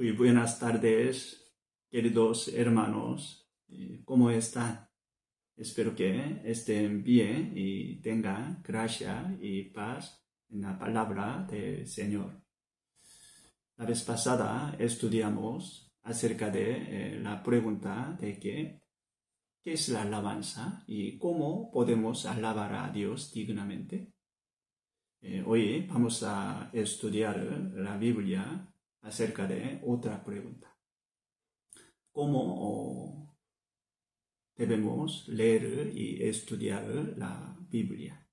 Muy buenas tardes, queridos hermanos. Eh, ¿Cómo están? Espero que estén bien y tengan gracia y paz en la palabra del Señor. La vez pasada estudiamos acerca de eh, la pregunta de que, qué es la alabanza y cómo podemos alabar a Dios dignamente. Eh, hoy vamos a estudiar la Biblia acerca de otra pregunta. ¿Cómo oh, debemos leer y estudiar la Biblia?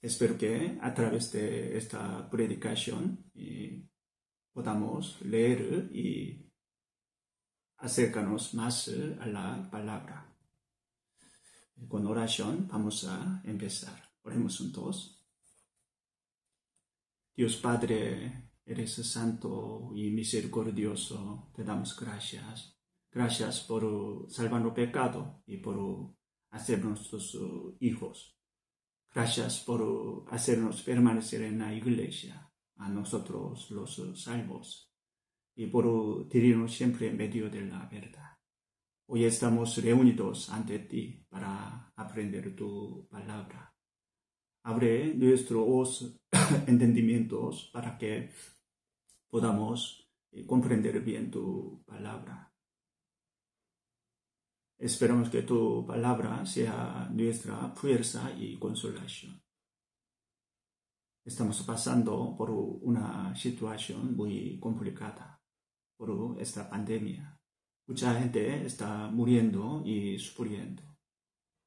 Espero que a través de esta predicación eh, podamos leer y acercarnos más eh, a la palabra. Con oración vamos a empezar. Oremos juntos. Dios Padre Eres santo y misericordioso. Te damos gracias. Gracias por uh, salvar el pecado y por uh, hacernos tus uh, hijos. Gracias por hacernos permanecer en la iglesia, a nosotros los salvos, y por dirigirnos siempre en medio de la verdad. Hoy estamos reunidos ante ti para aprender tu palabra abre nuestros entendimientos para que podamos eh, comprender bien tu palabra. Esperamos que tu palabra sea nuestra fuerza y consolación. Estamos pasando por una situación muy complicada, por esta pandemia. Mucha gente está muriendo y sufriendo.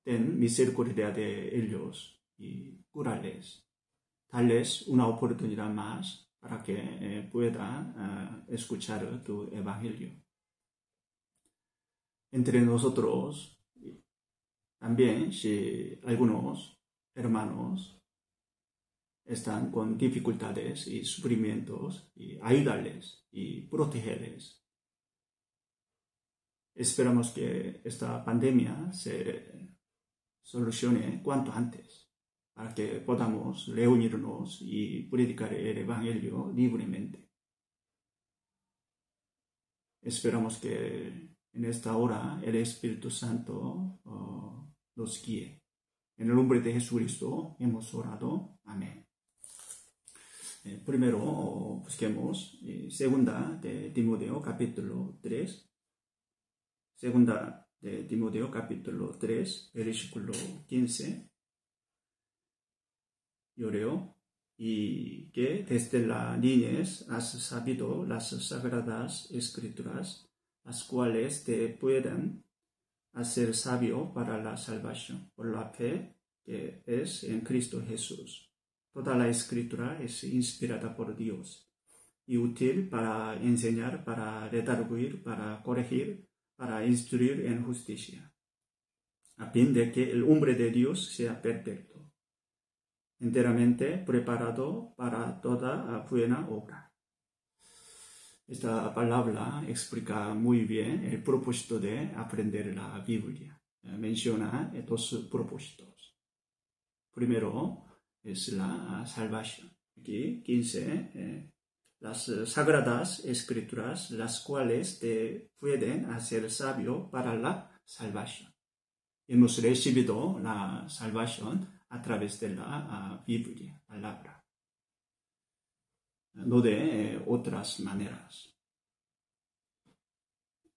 Ten misericordia de ellos y curarles, darles una oportunidad más para que eh, puedan eh, escuchar tu evangelio. Entre nosotros, también si algunos hermanos están con dificultades y sufrimientos, y ayudarles y protegerles. Esperamos que esta pandemia se solucione cuanto antes para que podamos reunirnos y predicar el Evangelio libremente. Esperamos que en esta hora el Espíritu Santo oh, nos guíe. En el nombre de Jesucristo hemos orado. Amén. Eh, primero busquemos eh, segunda de Timoteo capítulo 3. Segunda de Timoteo capítulo 3, versículo 15 y que desde la niñez has sabido las sagradas escrituras, las cuales te pueden hacer sabio para la salvación por la fe que es en Cristo Jesús. Toda la escritura es inspirada por Dios y útil para enseñar, para redarguir, para corregir, para instruir en justicia, a fin de que el hombre de Dios sea perfecto enteramente preparado para toda buena obra. Esta palabra explica muy bien el propósito de aprender la Biblia. Eh, menciona dos propósitos. Primero es la ah, salvación. Aquí 15, eh, las sagradas escrituras, las cuales te pueden hacer sabio para la salvación. Hemos recibido la salvación a través de la Biblia, palabra, no de eh, otras maneras.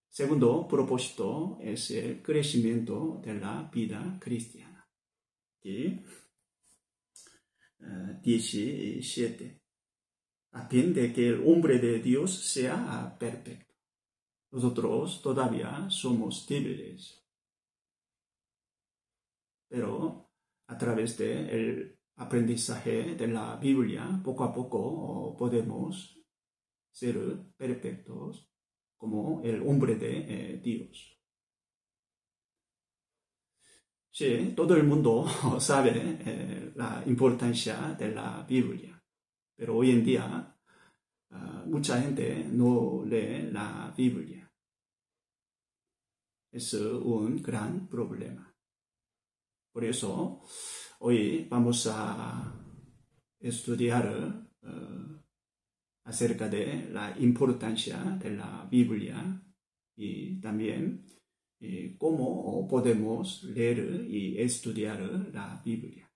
Segundo propósito es el crecimiento de la vida cristiana. Y 17. A fin que el hombre de Dios sea perfecto. Nosotros todavía somos débiles. Pero a través del aprendizaje de la Biblia, poco a poco podemos ser perfectos como el hombre de eh, Dios. Sí, todo el mundo sabe eh, la importancia de la Biblia, pero hoy en día ah, mucha gente no lee la Biblia. Es un gran problema. Por eso, hoy vamos a estudiar eh, acerca de la importancia de la Biblia y también eh, cómo podemos leer y estudiar la Biblia.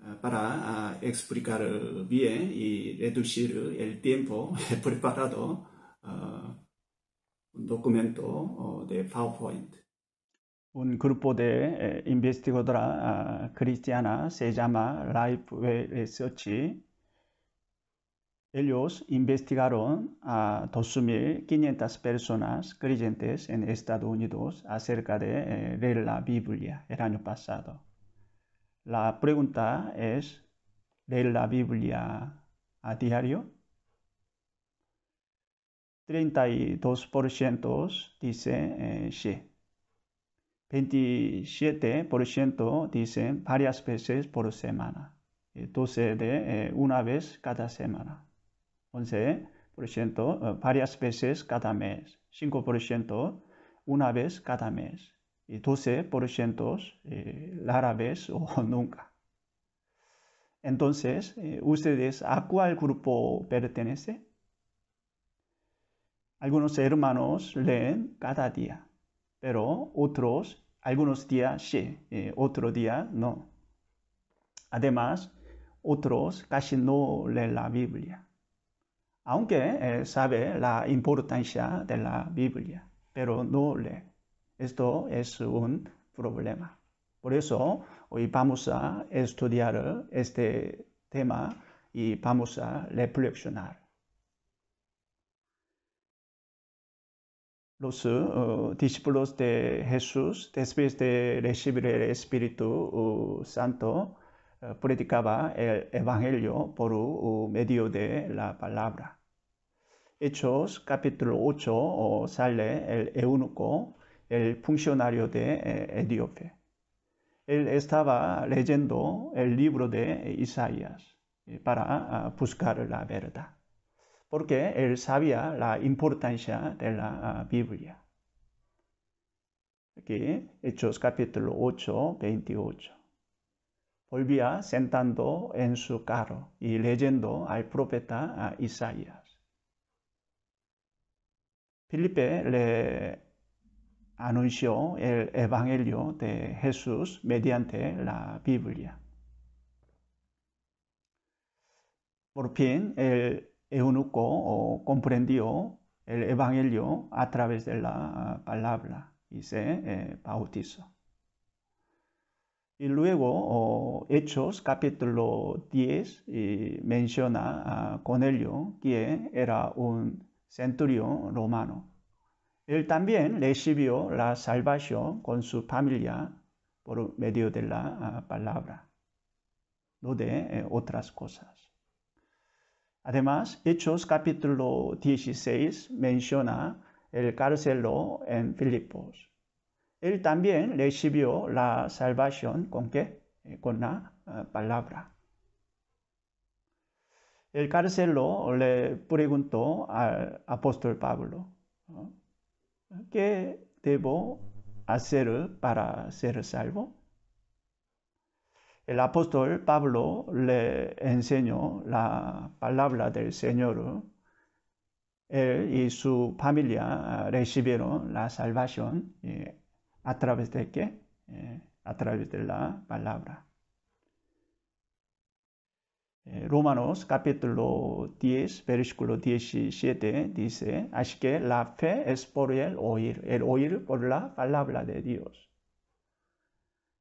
Eh, para explicar bien y reducir el tiempo, preparado un documento de PowerPoint. Un grupo de eh, investigadora ah, cristiana se llama Lifeway Research. Ellos investigaron a 2.500 personas creyentes en Estados Unidos acerca de leer eh, la Biblia el año pasado. La pregunta es, ¿leer la Biblia a diario? 32% dice eh, sí. 27% dice varias veces por semana. 12 eh, de eh, una vez cada semana. 11% eh, varias veces cada mes. 5% una vez cada mes. Y 12% eh, rara vez o nunca. Entonces, ¿ustedes a cuál grupo pertenece? Algunos hermanos leen cada día, pero otros, algunos días sí, eh, otro día no. Además, otros casi no leen la Biblia, aunque sabe la importancia de la Biblia, pero no lee. Esto es un problema. Por eso hoy vamos a estudiar este tema y vamos a reflexionar. los discípulos de Jesús, después de recibir el Espíritu Santo, predicaba el Evangelio por medio de la palabra. Hechos capítulo 8 sale el eunuco, el funcionario de Ediofe. Él estaba leyendo el libro de Isaías para buscar la verdad porque él sabía la importancia de la ah, Biblia. Aquí, Hechos capítulo 8, 28. Volvía sentando en su carro y leyendo al profeta ah, Isaías. Felipe le anunció el Evangelio de Jesús mediante la Biblia. Por fin, el eunuco o comprendió el Evangelio a través de la palabra y se eh, bautizó. Y luego Hechos capítulo 10 y menciona a ah, Cornelio, que era un centurión romano. Él también recibió la salvación con su familia por medio de la ah, palabra, no de eh, otras cosas. Además, Hechos capítulo 16 menciona el Carcelo en Filipos. Él también recibió la salvación con qué? Eh, con la eh, palabra. El Carcelo le preguntó al apóstol Pablo, ¿qué debo hacer para ser salvo? el apóstol Pablo le enseñó la palabra del Señor. Él eh, y su familia recibieron la salvación a través de qué? Eh, a través de la palabra. Eh, Romanos capítulo 10, versículo 17 dice, así que la fe es por el oír, el oír por la palabra de Dios.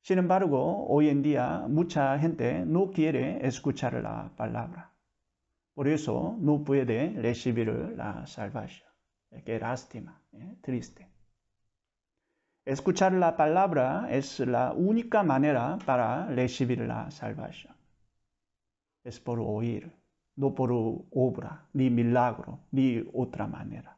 Sin embargo, hoy en día mucha gente no quiere escuchar la palabra. Por eso no puede recibir la salvación. Qué lástima, ¿eh? triste. Escuchar la palabra es la única manera para recibir la salvación. Es por oír, no por obra, ni milagro, ni otra manera.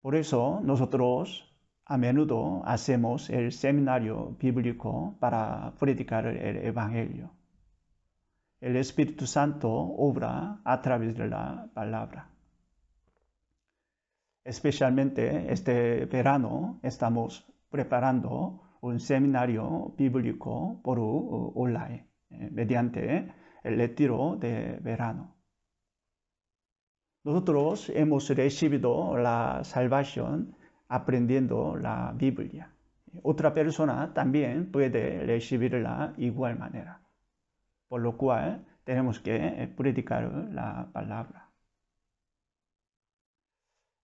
Por eso nosotros a menudo hacemos el seminario bíblico para predicar el Evangelio. El Espíritu Santo obra a través de la palabra. Especialmente este verano estamos preparando un seminario bíblico por online eh, mediante el retiro de verano. Nosotros hemos recibido la salvación aprendiendo la Biblia. Otra persona también puede recibirla de igual manera. Por lo cual tenemos que eh, predicar la palabra.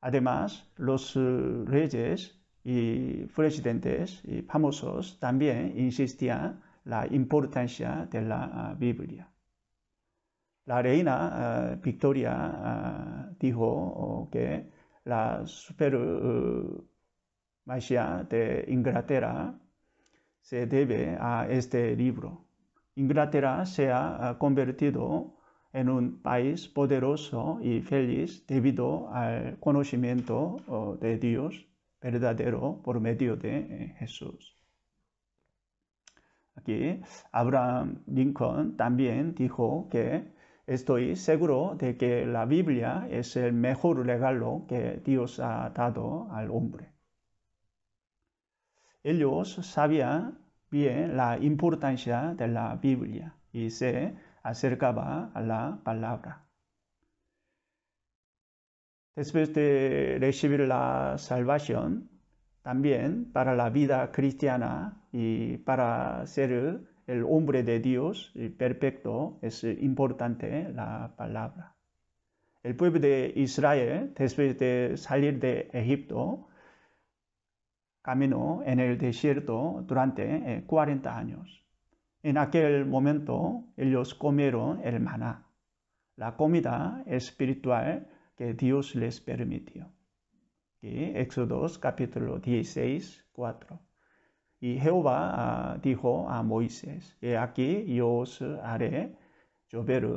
Además, los eh, reyes y presidentes y famosos también insistían la importancia de la eh, Biblia. La reina Victoria dijo oh, que la super eh, de Inglaterra se debe a este libro. Inglaterra se ha convertido en un país poderoso y feliz debido al conocimiento oh, de Dios verdadero por medio de eh, Jesús. Aquí Abraham Lincoln también dijo que Estoy seguro de que la Biblia es el mejor regalo que Dios ha dado al hombre. Ellos sabían bien la importancia de la Biblia y se acercaba a la palabra. Después de recibir la salvación, también para la vida cristiana y para ser el hombre de Dios, el eh, perfecto, es eh, importante eh, la palabra. El pueblo de Israel, después de salir de Egipto, caminó en el desierto durante 40 años. En aquel momento ellos comieron el maná, la comida espiritual que Dios les permitió. Éxodos capítulo 16, 4. Y Jehová ah, dijo a Moisés, he aquí yo os haré llover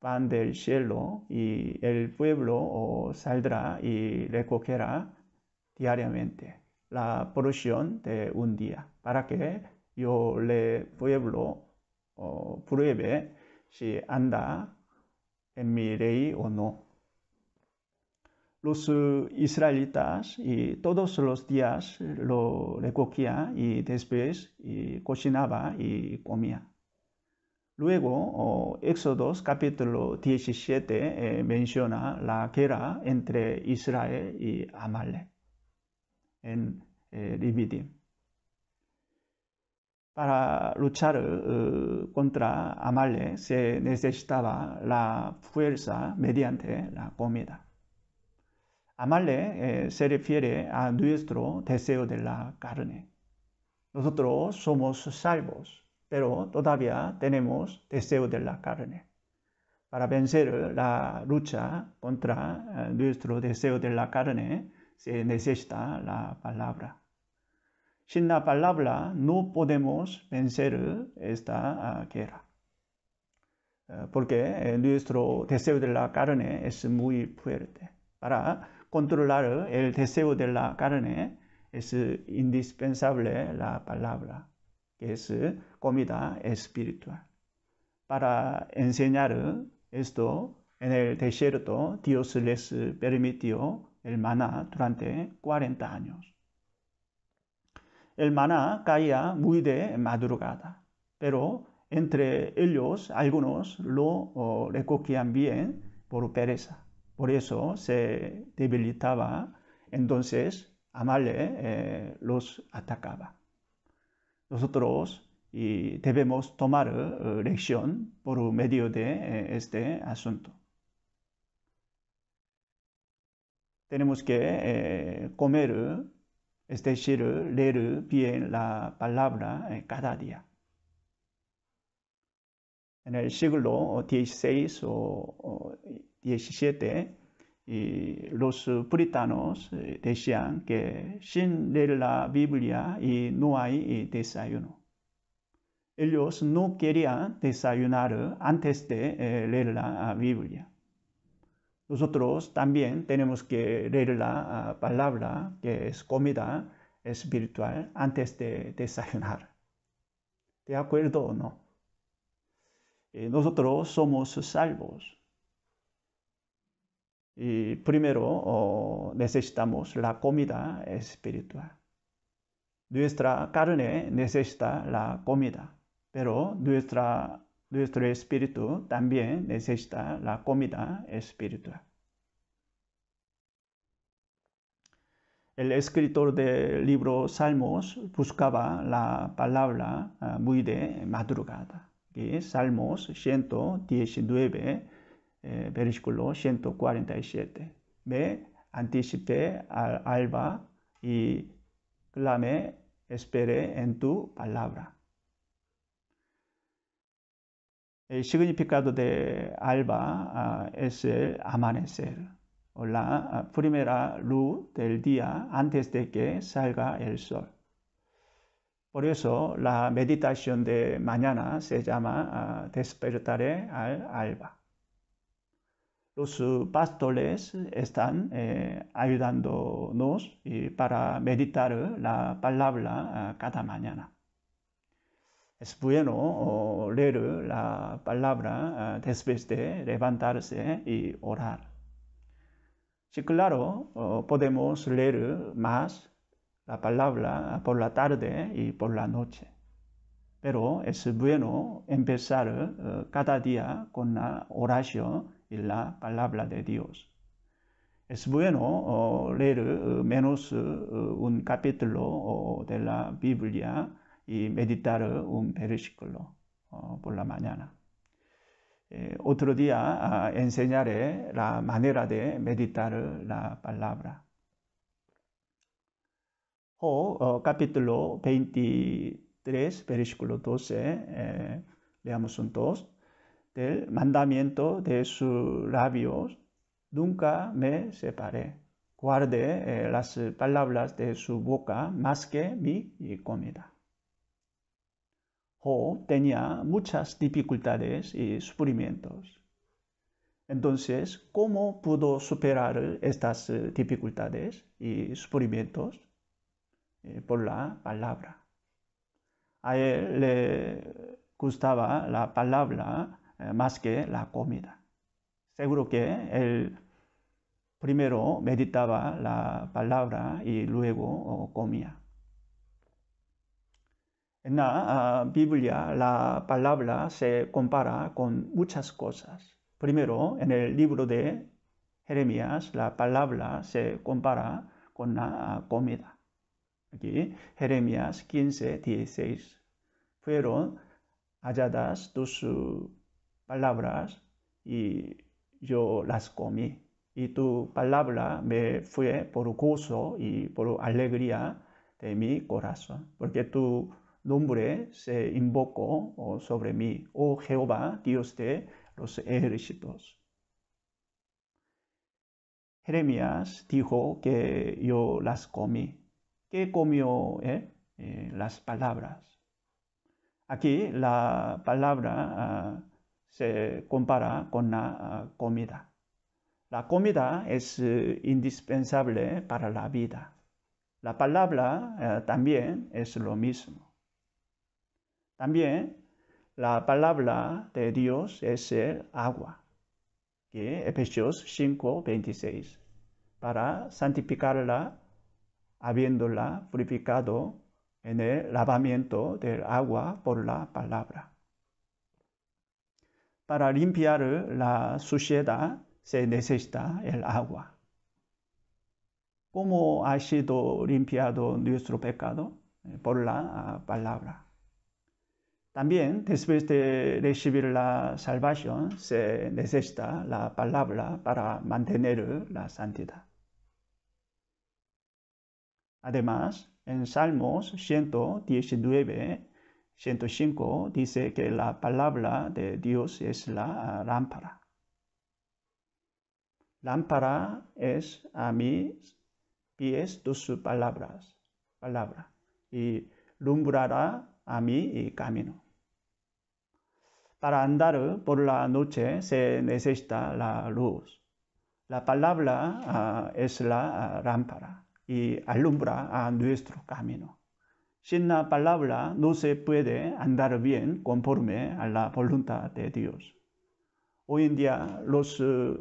pan del cielo y el pueblo saldrá y recogerá diariamente la porción de un día para que yo le pueblo oh, pruebe si anda en mi ley o no los eh, israelitas y todos los días eh, lo recogía y después y eh, cocinaba y comía. Luego, Éxodo Éxodos capítulo 17 menciona la guerra entre Israel y Amalek en Para luchar contra Amalek se necesitaba la fuerza mediante la comida. Amarle eh, se refiere a nuestro deseo de la carne. Nosotros somos salvos, pero todavía tenemos deseo de la carne. Para vencer la lucha contra eh, nuestro deseo de la carne, se necesita la palabra. Sin la palabra no podemos vencer esta ah, guerra, eh, porque nuestro deseo de la carne es muy fuerte. Para controlar ¿eh? el deseo de la carne, ¿eh? es eh, indispensable la palabra, que es comida espiritual. Para enseñar esto en el desierto, Dios les permitió el maná durante 40 años. El maná caía muy de madrugada, pero entre ellos algunos lo recogían bien por pereza por eso se debilitaba, entonces Amale eh, los atacaba. Nosotros debemos tomar eh, lección por medio de eh, este asunto. Tenemos que comer, es decir, leer bien la palabra cada día. En el siglo XVI o 17 y los puritanos eh, decían que sin leer la Biblia y no hay eh, desayuno. Ellos no querían desayunar antes de eh, leer la ah, Biblia. Nosotros también tenemos que leer la ah, palabra, que es comida espiritual, antes de desayunar. ¿De acuerdo o no? Nosotros somos salvos y primero necesitamos la comida espiritual. Nuestra carne necesita la comida, pero nuestra, nuestro espíritu también necesita la comida espiritual. El escritor del libro Salmos buscaba la palabra eh, muy de madrugada. Y Salmos 119 eh, versículo 147. Me anticipé al alba y clamé, esperé en tu palabra. El significado de alba ah, es el amanecer, o la ah, primera luz del día antes de que salga el sol. Por eso la meditación de mañana se llama ah, despertaré al alba los pastores están eh, ayudándonos para meditar eh, la palabra eh, cada mañana. Es bueno leer la palabra después de levantarse y orar. Sí, claro, podemos leer más la palabra por la tarde y por la noche, pero es bueno empezar cada día con la oración la palabra de Dios. Es bueno leer eh, menos eh, eh, un capítulo de la Biblia y meditar un versículo por la mañana. otro día ah, enseñaré la manera de meditar la palabra. O capítulo 23, versículo 12, eh, leamos juntos del mandamiento de sus labios, nunca me separé. Guardé eh, las palabras de su boca más que mi comida. Jo tenía muchas dificultades y sufrimientos. Entonces, ¿cómo pudo superar estas eh, dificultades y sufrimientos? Eh, por la palabra. A él le gustaba la palabra eh, más que la comida. Seguro que él primero meditaba la palabra y luego comía. En la ah, Biblia la palabra se compara con muchas cosas. Primero, en el libro de Jeremías, la palabra se compara con la ah, comida. Aquí, Jeremías 15, 16. Fueron halladas tus palabras y yo las comí. Y tu palabra me fue por gozo y por alegría de mi corazón, porque tu nombre se invocó oh, sobre mí, oh Jehová, Dios de los ejércitos. Jeremías dijo que yo las comí. ¿Qué comió eh, las palabras. Aquí la palabra ah, se compara con la ah, comida. La comida es eh, indispensable para la vida. La palabra eh, también es lo mismo. También la palabra de Dios es el agua, que Efesios 5, 26, para santificarla habiéndola purificado en el lavamiento del agua por la palabra para limpiar la suciedad se necesita el agua. ¿Cómo ha sido limpiado nuestro pecado? Por la palabra. También después de recibir la salvación se necesita la palabra para mantener la santidad. Además, en Salmos 119 105 dice que la palabra de Dios es la lámpara. Lámpara es a mis pies tus palabras, palabra, y lumbrará a mi camino. Para andar por la noche se necesita la luz. La palabra ah, es la ah, lámpara y alumbra a nuestro camino. Sin la palabra no se puede andar bien conforme a la voluntad de Dios. Hoy en día los eh,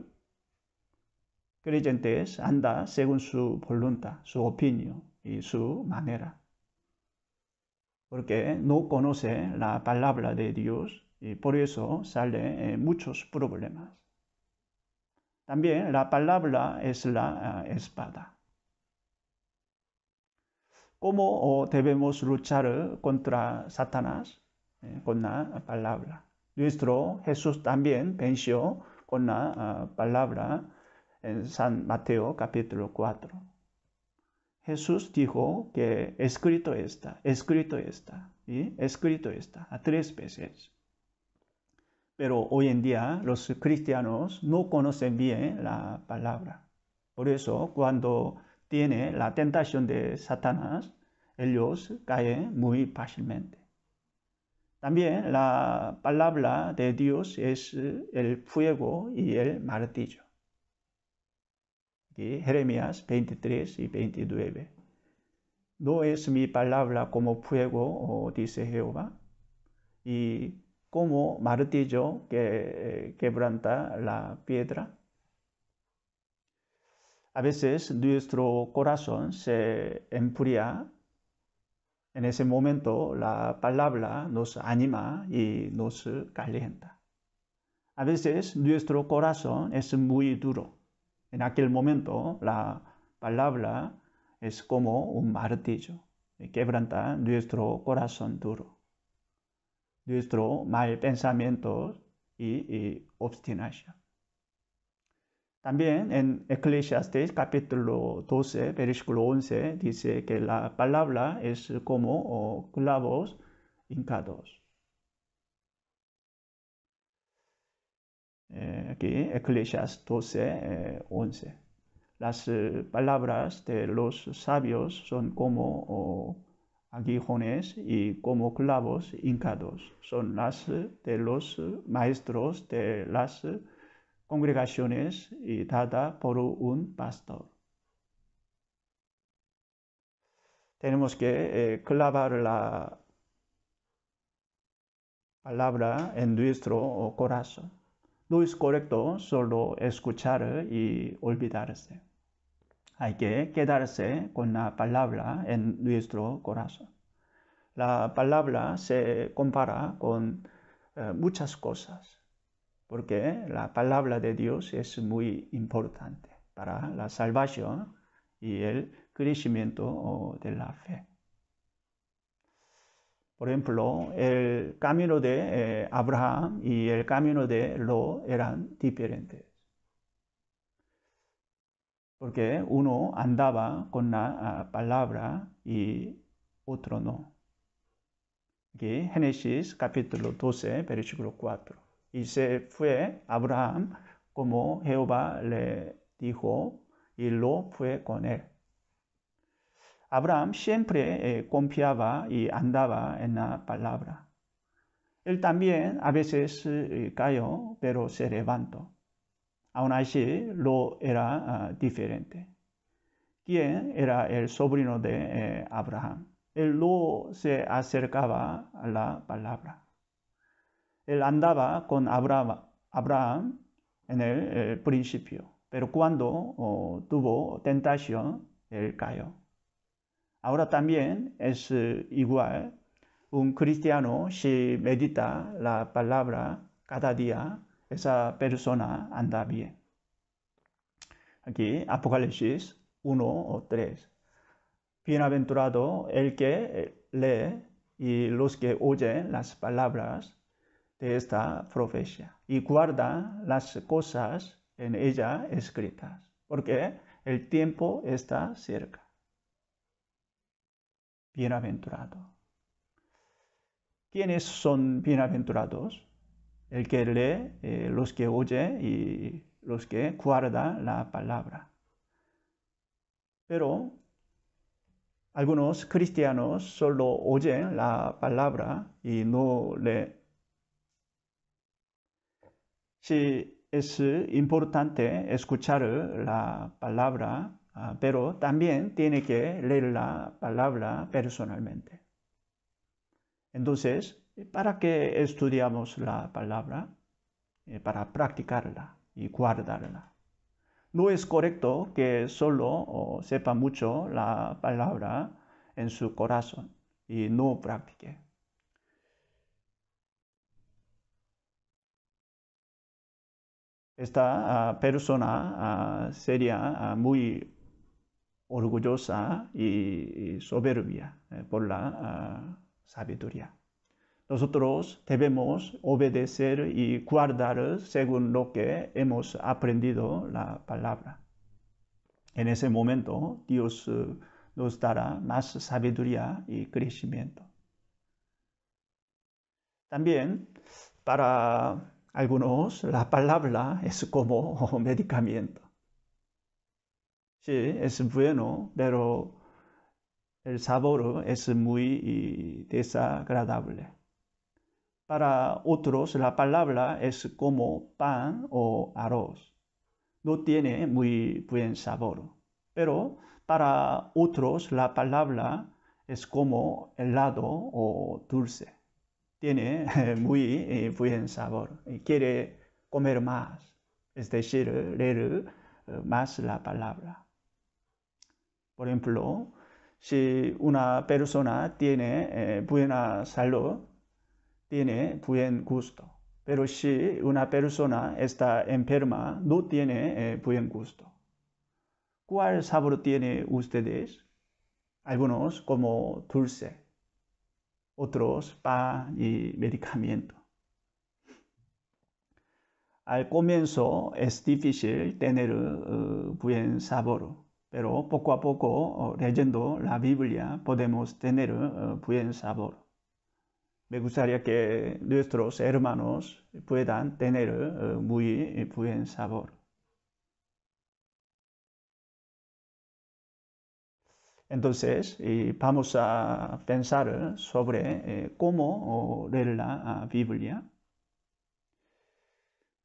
creyentes andan según su voluntad, su opinión y su manera. Porque no conoce la palabra de Dios y por eso salen muchos problemas. También la palabra es la eh, espada. ¿Cómo debemos luchar eh, contra Satanás? Eh, con la eh, palabra. Nuestro Jesús también venció con la palabra en San Mateo capítulo 4. Jesús dijo que escrito está, escrito está, y escrito está, a tres veces. Pero hoy en día los cristianos no conocen bien la palabra. Por eso cuando tiene la tentación de Satanás, ellos caen muy fácilmente. También la palabra de Dios es eh, el fuego y el martillo. Jeremías 23 y 29. No es mi palabra como fuego, dice Jehová, y como martillo que eh, quebranta la piedra a veces nuestro corazón se enfría. En ese momento la palabra nos anima y nos calienta. A veces nuestro corazón es muy duro. En aquel momento la palabra es como un martillo quebranta nuestro corazón duro, nuestro mal pensamiento y obstinación. También en Ecclesiastes capítulo 12, versículo 11, dice que la palabra es como clavos hincados. Eh, aquí, Ecclesiastes 12, 11. Eh, las eh, palabras de los sabios son como aguijones y como clavos hincados. Son las de los maestros de las congregaciones y dada por un pastor. Tenemos que eh, clavar la palabra en nuestro corazón. No es correcto solo escuchar y olvidarse. Hay que quedarse con la palabra en nuestro corazón. La palabra se compara con eh, muchas cosas porque la palabra de Dios es muy importante para la salvación y el crecimiento de la fe. Por ejemplo, el camino de eh, Abraham y el camino de Lo eran diferentes. Porque uno andaba con la palabra y otro no. Génesis capítulo 12, versículo 4 y se fue Abraham como Jehová le dijo y lo fue con él. Abraham siempre eh, confiaba y andaba en la palabra. Él también a veces eh, cayó, pero se levantó. Aún así, lo era ah, diferente. ¿Quién era el sobrino de eh, Abraham? Él no se acercaba a la palabra él andaba con Abraham, en el, eh, principio, pero cuando tuvo tentación, él cayó. Ahora también es eh, igual. Un cristiano, si medita la palabra cada día, esa persona anda bien. Aquí, Apocalipsis 1 o 3. Bienaventurado el que lee y los que oyen las palabras de esta profecía y guarda las cosas en ella escritas, porque el tiempo está cerca. Bienaventurado. ¿Quiénes son bienaventurados? El que lee, eh, los que oye y los que guarda la palabra. Pero algunos cristianos solo oyen la palabra y no le Sí, es eh, importante escuchar eh, la palabra, ah, pero también tiene que leer la palabra personalmente. Entonces, ¿para qué estudiamos la palabra? Eh, para practicarla y guardarla. No es correcto que solo sepa mucho la palabra en su corazón y no practique. esta persona sería muy orgullosa y, soberbia eh, por la sabiduría. Nosotros debemos obedecer y guardar según lo que hemos aprendido la palabra. En ese momento Dios eh, nos dará más sabiduría y crecimiento. También para algunos la palabra es como medicamento. Sí, es bueno, pero el sabor es muy desagradable. Para otros la palabra es como pan o arroz. No tiene muy buen sabor. Pero para otros la palabra es como helado o dulce tiene muy eh, buen sabor y quiere comer más, es decir, leer eh, más la palabra. Por ejemplo, si una persona tiene eh, buena salud, tiene buen gusto, pero si una persona está enferma, no tiene buen gusto. ¿Cuál sabor tiene ustedes? Algunos como dulce, otros pan y medicamento. Al comienzo es difícil tener eh, buen sabor, pero poco a poco leyendo la Biblia podemos tener eh, buen sabor. Me gustaría que nuestros hermanos puedan tener eh, muy buen sabor. Entonces, vamos a pensar eh, sobre eh, cómo leer la Biblia.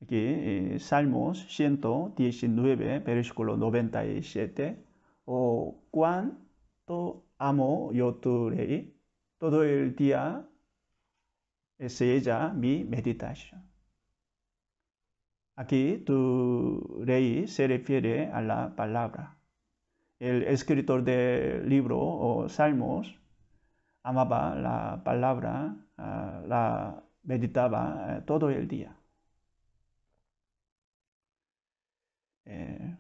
Aquí, eh, Salmos 119, versículo 97. O cuánto amo yo tu rey? todo el día es ella mi meditación. Aquí tu rey se refiere a la palabra el escritor del libro o salmos amaba la palabra, ah, la meditaba eh, todo el día. Eh,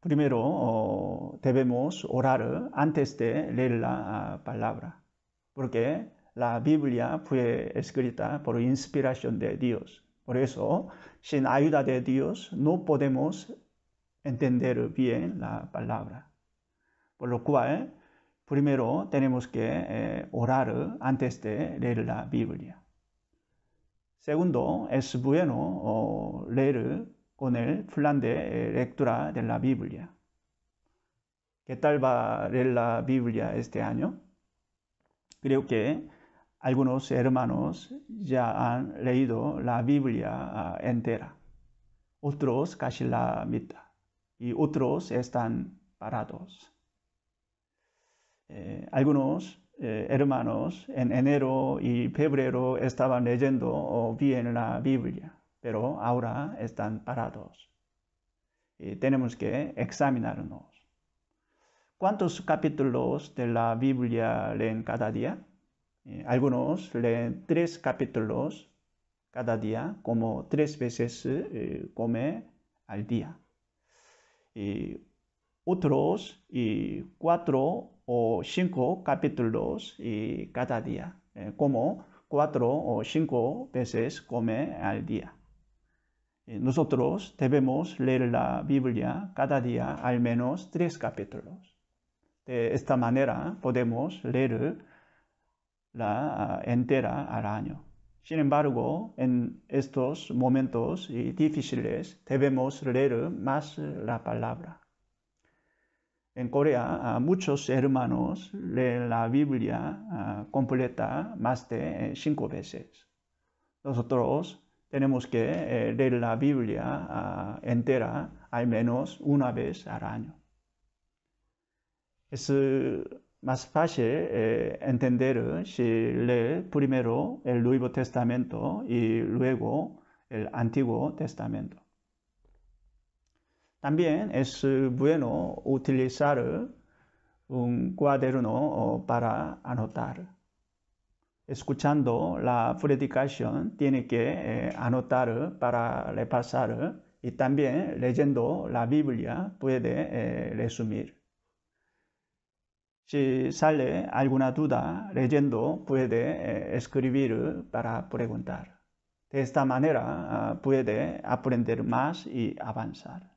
primero debemos orar antes de leer la ah, palabra, porque la Biblia fue escrita por inspiración de Dios. Por eso, sin ayuda de Dios, no podemos entender bien la palabra. Por lo cual, primero tenemos que eh, orar antes de leer la Biblia. Segundo, es bueno leer con el plan de eh, lectura de la Biblia. ¿Qué tal va a leer la Biblia este año? Creo que algunos hermanos ya han leído la Biblia ah, entera, otros casi la mitad y otros están parados. Eh, algunos eh, hermanos en enero y febrero estaban leyendo o bien la Biblia, pero ahora están parados. tenemos que examinarnos. ¿Cuántos capítulos de la Biblia leen cada día? Eh, algunos leen tres capítulos cada día, como tres veces come al día. Y otros y cuatro o cinco capítulos y eh, cada día, eh, como cuatro o cinco veces come al día. Eh, nosotros debemos leer la Biblia cada día al menos tres capítulos. De esta manera podemos leer la entera al año. Sin embargo, en estos momentos difíciles debemos leer más la palabra en Corea muchos hermanos leen la Biblia ah, completa más de eh, cinco veces. Nosotros tenemos que eh, leer la Biblia ah, entera al menos una vez al año. Es eh, más fácil entender si lee primero el Nuevo Testamento y luego el Antiguo Testamento. También es eh, bueno utilizar eh, un cuaderno para anotar. Escuchando la predicación, tiene que eh, anotar para repasar y también leyendo la Biblia puede resumir. Si sale alguna duda leyendo, puede escribir para preguntar. De esta manera ah, puede aprender más y avanzar.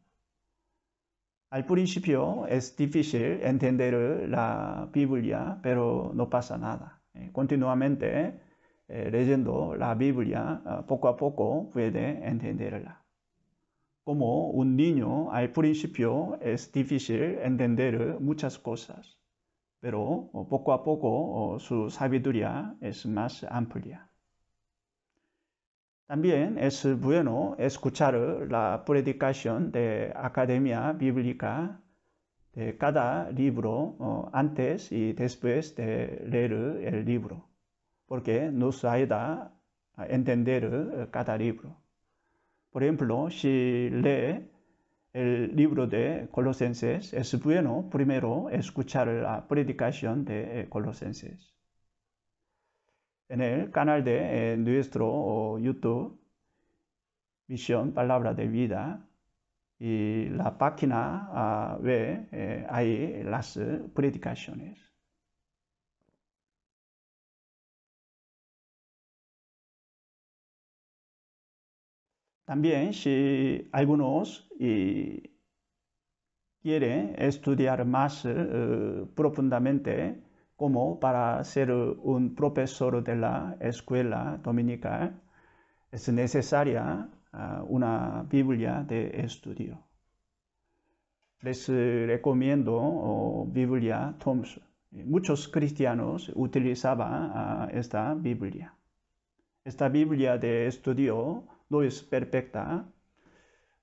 Al principio es difícil entender la Biblia, pero no pasa nada. Eh, continuamente eh, leyendo la Biblia, eh, poco a poco puede entenderla. Como un niño, al principio es difícil entender muchas cosas, pero poco a poco oh, su sabiduría es más amplia. También es bueno escuchar la predicación de Academia Bíblica de cada libro antes y después de leer el libro, porque nos ayuda a entender eh, cada libro. Por ejemplo, si lee el libro de Colosenses, es bueno primero escuchar la predicación de eh, Colosenses en el canal de eh, nuestro YouTube, Misión Palabra de Vida, y la página web ve eh, las eh, predicaciones. También si algunos quieren estudiar más profundamente como para ser un profesor de la escuela dominical es necesaria ah, una Biblia de estudio. Les eh, recomiendo oh, Biblia Thompson. Muchos cristianos utilizaban ah, esta Biblia. Esta Biblia de estudio no es perfecta,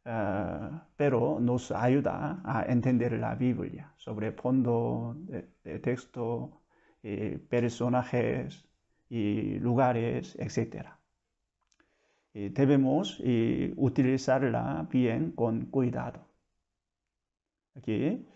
ah, pero nos ayuda a entender la Biblia sobre fondo de, de texto eh, personajes y lugares, etc. Eh, debemos eh, utilizarla bien con cuidado. Aquí,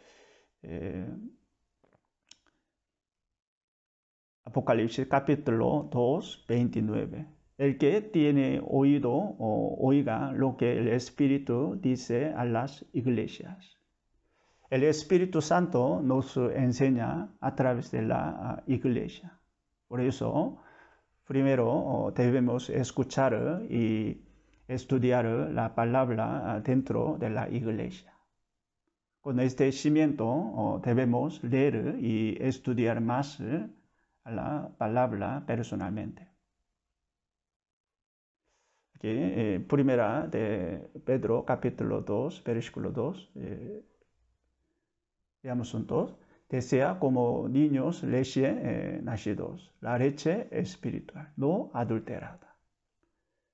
Apocalipsis capítulo 2, 29. El que tiene oído o oiga lo que el Espíritu dice a las iglesias. El Espíritu Santo nos enseña a través de la ah, iglesia. Por eso, primero oh, debemos escuchar y estudiar la palabra dentro de la iglesia. Con este cimiento oh, debemos leer y estudiar más eh, la palabra personalmente. Eh, primera de Pedro capítulo 2, versículo 2 un que desea como niños leche eh, nacidos, la leche espiritual, no adulterada,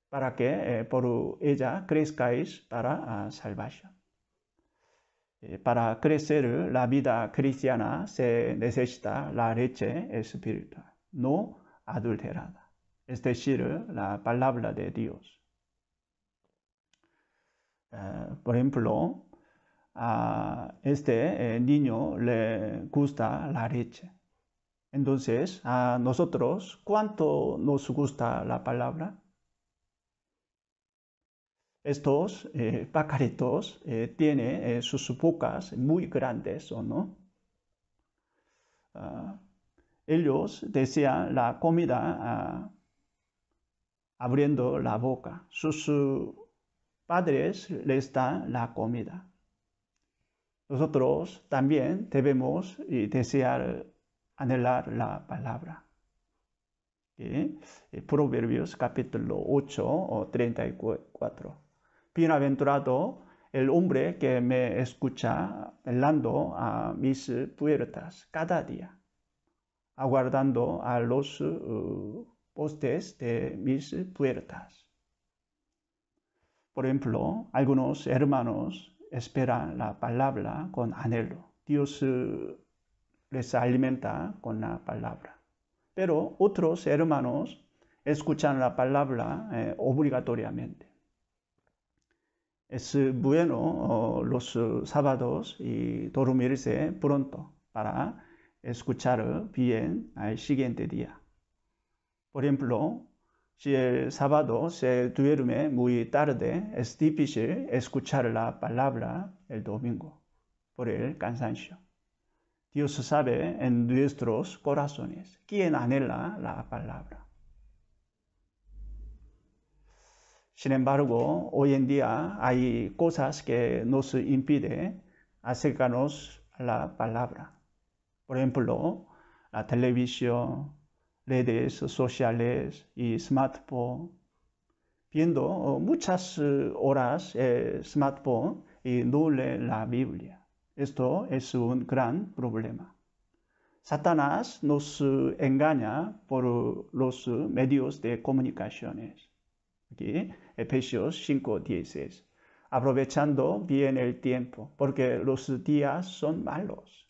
para que eh, por ella crezcáis para uh, salvación. Eh, para crecer la vida cristiana se necesita la leche espiritual, no adulterada, es decir, la palabra de Dios. por ejemplo, a este eh, niño le gusta la leche. Entonces, a nosotros, ¿cuánto nos gusta la palabra? Estos eh, pacaritos eh, tienen sus bocas muy grandes, ¿o no? Ah, ellos desean la comida ah, abriendo la boca. Sus padres les dan la comida nosotros también debemos eh, desear, anhelar la palabra. Eh, Proverbios capítulo 8, 34. Bienaventurado el hombre que me escucha hablando a mis puertas cada día, aguardando a los eh, postes de mis puertas. Por ejemplo, algunos hermanos espera la palabra con anhelo. Dios eh, les alimenta con la palabra. Pero otros hermanos escuchan la palabra eh, obligatoriamente. Es eh, bueno oh, los sábados y dormirse pronto para escuchar bien al siguiente día. Por ejemplo, si el sábado se duerme muy tarde, es difícil escuchar la palabra el domingo por el cansancio. Dios sabe en nuestros corazones quién anhela la palabra. Sin embargo, hoy en día hay cosas que nos impiden acercarnos a la palabra. Por ejemplo, la televisión, redes sociales y smartphone. Viendo muchas eh, horas el eh, smartphone y no lee la Biblia. Esto es un gran problema. Satanás nos eh, engaña por los medios de comunicaciones. Aquí, Efesios 5:16. Aprovechando bien el tiempo, porque los días son malos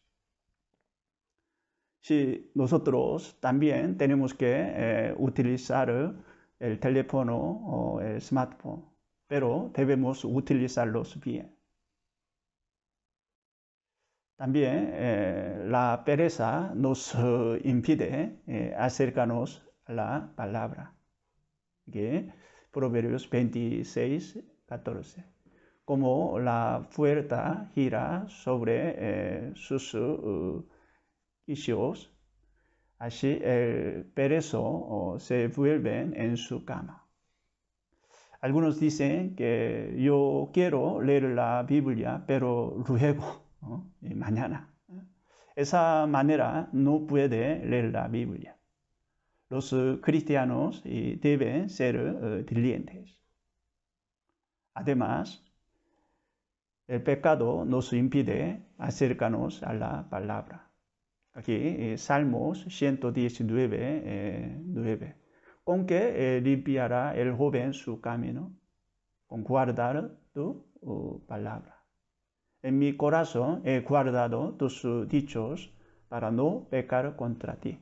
si nosotros también tenemos que eh, utilizar eh, el teléfono o el smartphone, pero debemos utilizarlos bien. También eh, la pereza nos impide acercarnos a la palabra. Proverbios 26, 14. Como la puerta gira sobre sus ellos, así el eh, perezo se vuelve en su cama. Algunos dicen que yo quiero leer la Biblia, pero luego, mañana. Esa manera no puede leer la Biblia. Los eh, cristianos deben ser eh, diligentes. Además, el pecado nos impide acercarnos a la palabra aquí, eh, Salmos 119, 9. Eh, con que eh, limpiará el joven su camino, con guardar tu palabra. En mi corazón he guardado tus dichos para no pecar contra ti.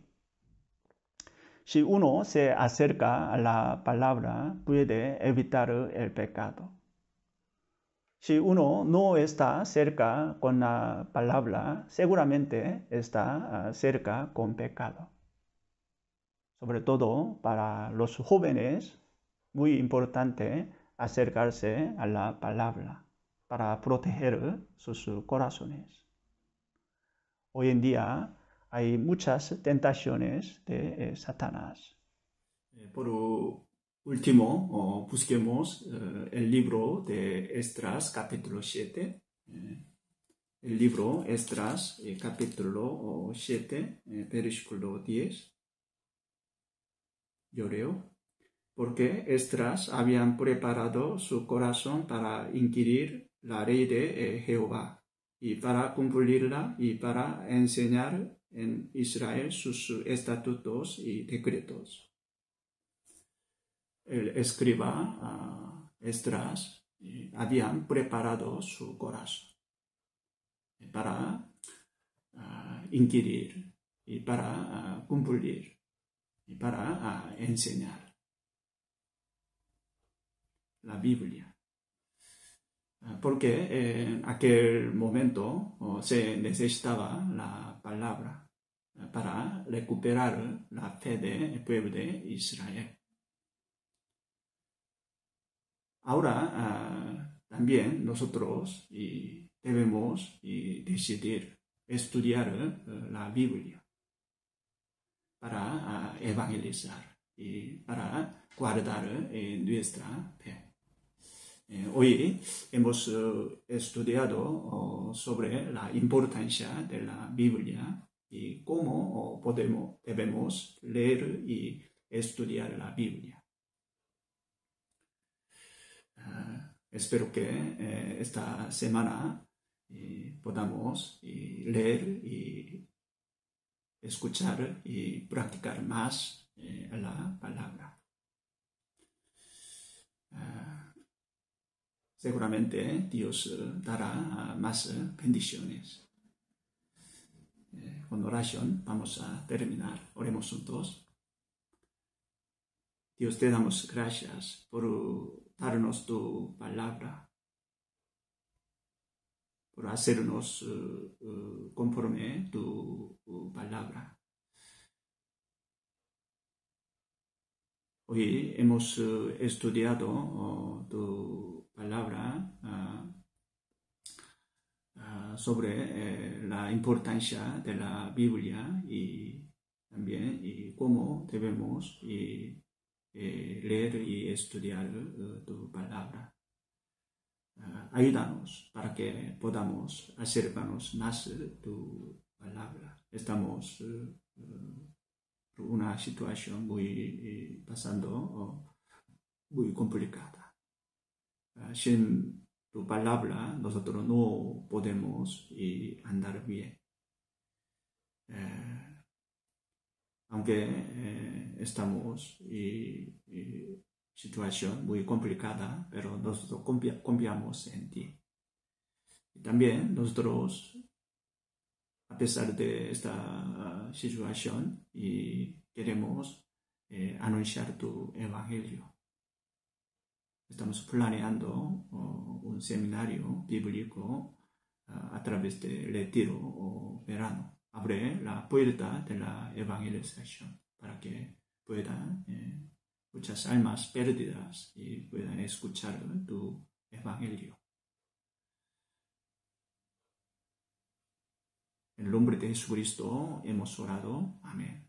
Si uno se acerca a la palabra, puede evitar el pecado. Si uno no está cerca con la palabra, seguramente está ah, cerca con pecado. Sobre todo para los jóvenes, muy importante acercarse a la palabra para proteger sus corazones. Hoy en día hay muchas tentaciones de eh, Satanás. Eh, por Último, busquemos eh, el libro de Estras, capítulo 7. Eh, el libro Estras, eh, capítulo 7, versículo 10. Yo Porque Estras habían preparado su corazón para inquirir la ley de Jehová y para cumplirla y para enseñar en Israel sus estatutos y decretos el escriba Estras habían preparado su corazón para inquirir y para cumplir y para enseñar la Biblia. Ah, porque eh, en aquel momento se necesitaba la palabra eh, para recuperar la fe del pueblo de Israel. Ahora ah, también nosotros debemos decidir estudiar eh, la Biblia para ah, evangelizar y para guardar eh, nuestra fe. Eh, hoy hemos estudiado oh, sobre la importancia de la Biblia y cómo oh, podemos, debemos leer y estudiar la Biblia. Ah, espero que eh, esta semana eh, podamos eh, leer y escuchar y practicar más la palabra. Ah, seguramente Dios dará ah, más bendiciones. con oración vamos a terminar. Oremos juntos. Dios te damos gracias por darnos tu palabra, por hacernos eh, eh, conforme tu palabra. Hoy hemos eh, estudiado oh, tu palabra ah, ah, sobre la importancia de la Biblia y también y cómo debemos y eh, leer y estudiar eh, tu palabra. Ah, ayúdanos para que podamos acercarnos más eh, tu palabra. Estamos en una situación muy pasando oh, muy complicada. Ah, sin tu palabra nosotros no podemos andar bien aunque eh, estamos en situación muy complicada, pero nosotros confiamos en ti. Y también nosotros, a pesar de esta situación, y queremos eh, anunciar tu evangelio. Estamos planeando un seminario bíblico a través de retiro o verano abre la puerta de la evangelización para que puedan eh, muchas almas perdidas y puedan escuchar tu evangelio. En el nombre de Jesucristo hemos orado. Amén.